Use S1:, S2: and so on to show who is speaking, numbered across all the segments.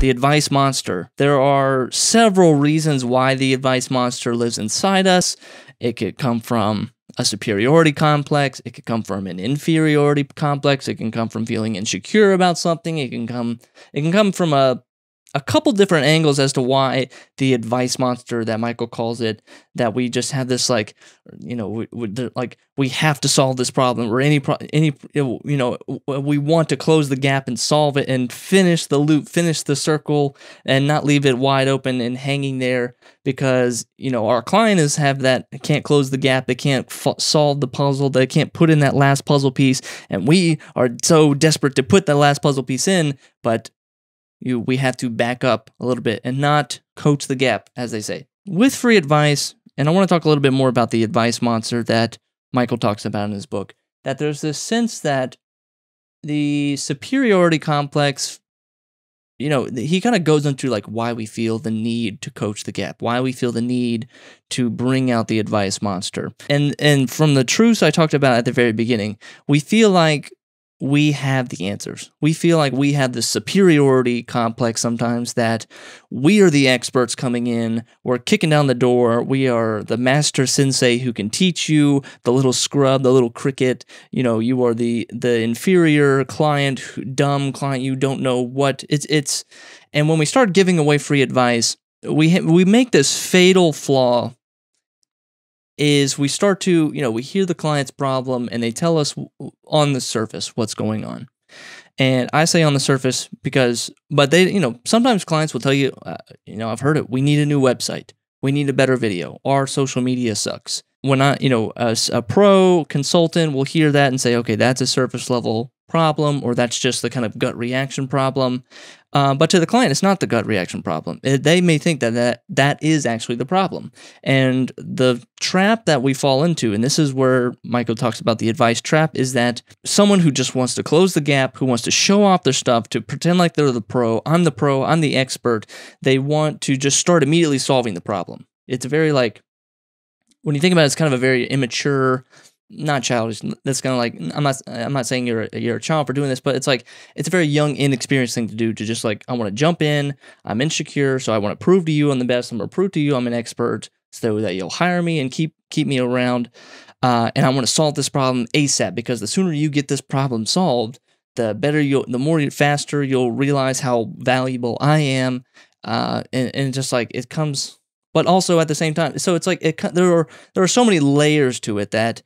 S1: the advice monster. There are several reasons why the advice monster lives inside us. It could come from a superiority complex, it could come from an inferiority complex, it can come from feeling insecure about something, it can come it can come from a a couple different angles as to why the advice monster that Michael calls it that we just have this like you know we, we like we have to solve this problem or any pro- any you know we want to close the gap and solve it and finish the loop finish the circle and not leave it wide open and hanging there because you know our client is have that can't close the gap they can't solve the puzzle they can't put in that last puzzle piece and we are so desperate to put that last puzzle piece in but you, we had to back up a little bit and not coach the gap, as they say. With free advice, and I want to talk a little bit more about the advice monster that Michael talks about in his book, that there's this sense that the superiority complex, you know, he kind of goes into like why we feel the need to coach the gap, why we feel the need to bring out the advice monster. And and from the truths I talked about at the very beginning, we feel like we have the answers. We feel like we have the superiority complex sometimes that we are the experts coming in, we're kicking down the door, we are the master sensei who can teach you, the little scrub, the little cricket, you know, you are the the inferior client, dumb client, you don't know what. It's it's and when we start giving away free advice, we we make this fatal flaw is we start to, you know, we hear the client's problem and they tell us on the surface what's going on. And I say on the surface because, but they, you know, sometimes clients will tell you, uh, you know, I've heard it, we need a new website, we need a better video, our social media sucks. When I, you know, a, a pro consultant will hear that and say, okay, that's a surface level problem or that's just the kind of gut reaction problem. Uh, but to the client, it's not the gut reaction problem. It, they may think that, that that is actually the problem. And the trap that we fall into, and this is where Michael talks about the advice trap, is that someone who just wants to close the gap, who wants to show off their stuff, to pretend like they're the pro, I'm the pro, I'm the expert, they want to just start immediately solving the problem. It's very like, when you think about it, it's kind of a very immature not childish. That's kind of like I'm not I'm not saying you're a, you're a child for doing this, but it's like it's a very young, inexperienced thing to do to just like I want to jump in. I'm insecure, so I want to prove to you I'm the best. I'm gonna prove to you I'm an expert, so that you'll hire me and keep keep me around. Uh, and I want to solve this problem ASAP because the sooner you get this problem solved, the better you the more faster you'll realize how valuable I am. Uh, and and just like it comes, but also at the same time, so it's like it there are there are so many layers to it that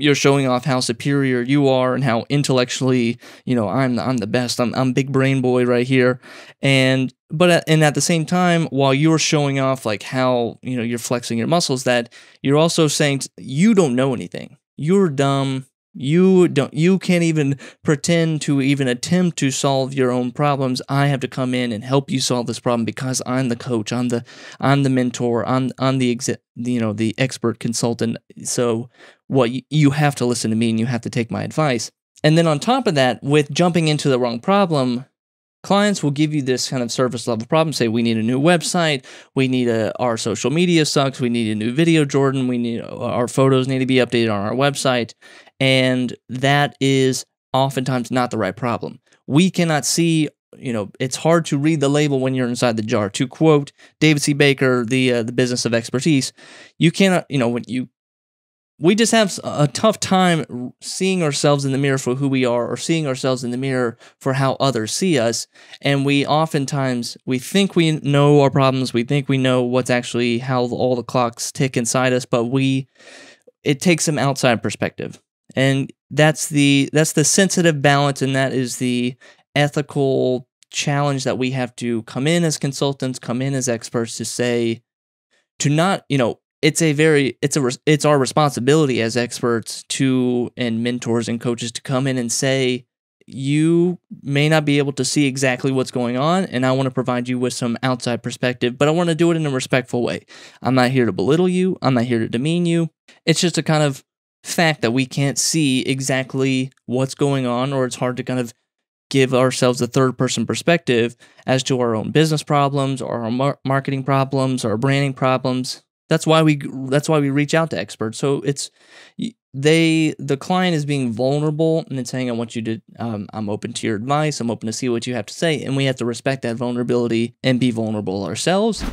S1: you're showing off how superior you are and how intellectually, you know, I'm I'm the best. I'm I'm big brain boy right here. And but at, uh, and at the same time, while you're showing off like how you know you're flexing your muscles, that you're also saying you don't know anything. You're dumb. You don't you can't even pretend to even attempt to solve your own problems. I have to come in and help you solve this problem because I'm the coach, I'm the I'm the mentor, I'm I'm the exi- you know, the expert consultant. So what you have to listen to me and you have to take my advice. And then on top of that, with jumping into the wrong problem, clients will give you this kind of surface level problem say we need a new website we need a our social media sucks we need a new video jordan we need our photos need to be updated on our website and that is oftentimes not the right problem. We cannot see, you know, it's hard to read the label when you're inside the jar. To quote David C. Baker, the uh, the business of expertise, you cannot, you know, when you we just have a tough time seeing ourselves in the mirror for who we are or seeing ourselves in the mirror for how others see us and we oftentimes we think we know our problems we think we know what's actually how all the clocks tick inside us but we it takes some outside perspective and that's the that's the sensitive balance and that is the ethical challenge that we have to come in as consultants come in as experts to say to not you know it's a very it's a it's our responsibility as experts to and mentors and coaches to come in and say you may not be able to see exactly what's going on and I want to provide you with some outside perspective but I want to do it in a respectful way. I'm not here to belittle you, I'm not here to demean you. It's just a kind of fact that we can't see exactly what's going on, or it's hard to kind of give ourselves a third person perspective as to our own business problems or our mar marketing problems or our branding problems that's why we that's why we reach out to experts so it's they the client is being vulnerable and it's saying i want you to um, i'm open to your advice i'm open to see what you have to say and we have to respect that vulnerability and be vulnerable ourselves